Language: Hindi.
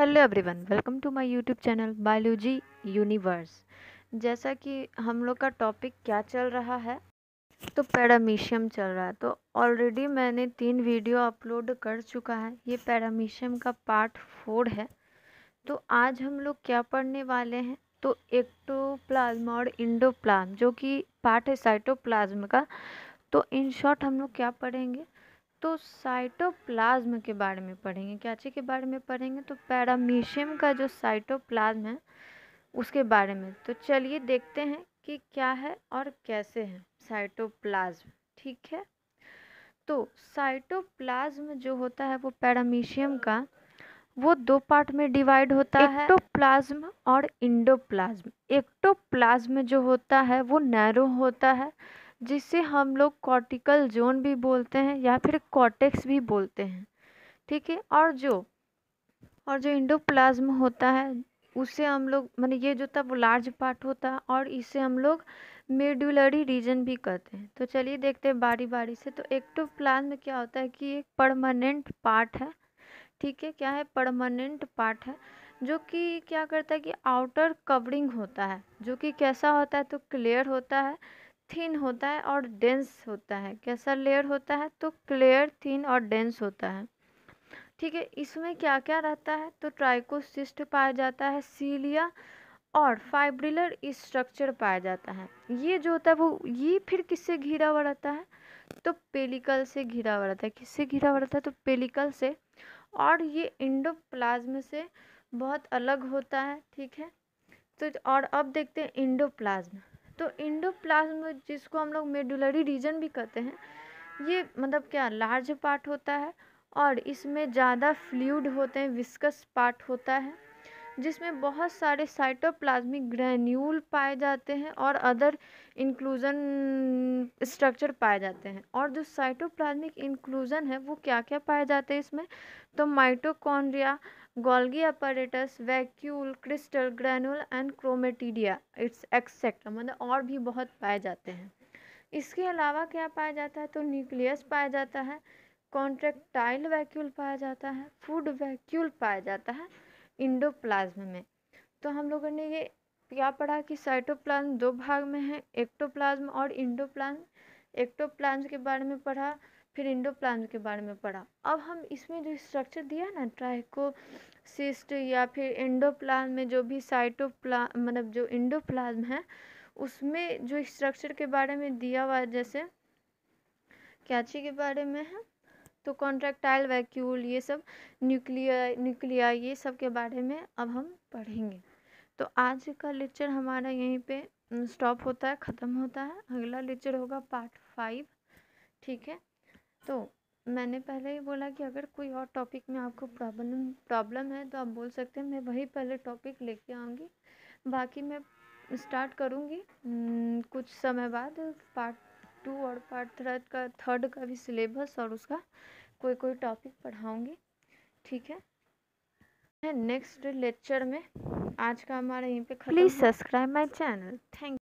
hello everyone welcome to my YouTube channel biology universe जैसा कि हम लोग का टॉपिक क्या चल रहा है तो पैरामीशियम चल रहा है तो ऑलरेडी मैंने तीन वीडियो अपलोड कर चुका है ये पैरामीशियम का पार्ट फोर है तो आज हम लोग क्या पढ़ने वाले हैं तो एक्टोप्लाज्म और इंडो जो कि पार्ट है साइटोप्लाज्म का तो इन शॉर्ट हम लोग क्या पढ़ेंगे तो साइटोप्लाज्म के बारे में पढ़ेंगे क्या चीज़ के बारे में पढ़ेंगे तो पैरामीशियम का जो साइटोप्लाज्म है उसके बारे में तो चलिए देखते हैं कि क्या है और कैसे है साइटोप्लाज्म ठीक है तो साइटोप्लाज्म जो होता है वो पैरामीशियम का वो दो पार्ट में डिवाइड होता है एक्टोप्लाज्म और इंडोप्लाज्म एक्टोप्लाज्म जो होता है वो नैरो होता है जिसे हम लोग कॉर्टिकल जोन भी बोलते हैं या फिर कॉटेक्स भी बोलते हैं ठीक है और जो और जो इंडो होता है उसे हम लोग मैंने ये जो था वो लार्ज पार्ट होता है और इसे हम लोग मेडुलरी रीजन भी कहते हैं तो चलिए देखते हैं बारी बारी से तो एक्टोप्लाज्म क्या होता है कि एक परमानेंट पार्ट है ठीक है क्या है परमानेंट पार्ट है जो कि क्या करता है कि आउटर कवरिंग होता है जो कि कैसा होता है तो क्लियर होता है थिन होता है और डेंस होता है कैसा लेयर होता है तो क्लियर थिन और डेंस होता है ठीक है इसमें क्या क्या रहता है तो ट्राइकोसिस्ट पाया जाता है सीलिया और फाइब्रिलर स्ट्रक्चर पाया जाता है ये जो होता है वो ये फिर किससे घिरा हुआ रहता है तो पेलिकल से घिरा हुआ रहता है किससे घिरा हुआ रहता है तो पेलिकल से और ये इंडो से बहुत अलग होता है ठीक है तो और अब देखते हैं इंडो प्लाज्मा तो इंडोप्लाज्म जिसको हम लोग मेडुलरी रीजन भी कहते हैं ये मतलब क्या लार्ज पार्ट होता है और इसमें ज़्यादा फ्लूड होते हैं विस्कस पार्ट होता है जिसमें बहुत सारे साइटोप्लाज्मिक ग्रैन्यूल पाए जाते हैं और अदर इंक्लूज़न स्ट्रक्चर पाए जाते हैं और जो साइटोप्लाज्मिक इंक्लूज़न है वो क्या क्या पाए जाते हैं इसमें तो mitochondria Golgi apparatus vacuole crystal granule and chromatidia it's et cetera मतलब और भी बहुत पाए जाते हैं इसके अलावा क्या पाया जाता है तो न्यूक्लियस पाया जाता है कॉन्ट्रेक्टाइल वैक्यूल पाया जाता है फूड वैक्यूल पाया जाता है इंडोप्लाज्म में तो हम लोगों ने ये क्या पढ़ा कि साइटोप्लाज्म दो भाग में है एक्टोप्लाज्म और इंडोप्लाज्म एक्टोप्लाज्म के बारे में पढ़ा फिर इंडोप्लाज्म के बारे में पढ़ा अब हम इसमें जो स्ट्रक्चर दिया ना ट्राइको सिस्ट या फिर एंडोप्लाज्म में जो भी साइटोप्ला मतलब जो इंडोप्लाज्म है उसमें जो स्ट्रक्चर के बारे में दिया हुआ जैसे कैची के बारे में है तो कॉन्ट्रैक्टाइल वैक्यूल ये सब न्यूक्लिया न्यूक्लिया ये सब के बारे में अब हम पढ़ेंगे तो आज का लेक्चर हमारा यहीं पे स्टॉप होता है ख़त्म होता है अगला लेक्चर होगा पार्ट फाइव ठीक है तो मैंने पहले ही बोला कि अगर कोई और टॉपिक में आपको प्रॉब्लम प्रॉब्लम है तो आप बोल सकते हैं मैं वही पहले टॉपिक लेके आऊँगी बाकी मैं स्टार्ट करूँगी कुछ समय बाद पार्ट टू और पार्ट थर्ड का थर्ड का भी सिलेबस और उसका कोई कोई टॉपिक पढ़ाऊँगी ठीक है नेक्स्ट लेक्चर में आज का हमारा यहीं पे please subscribe my channel thank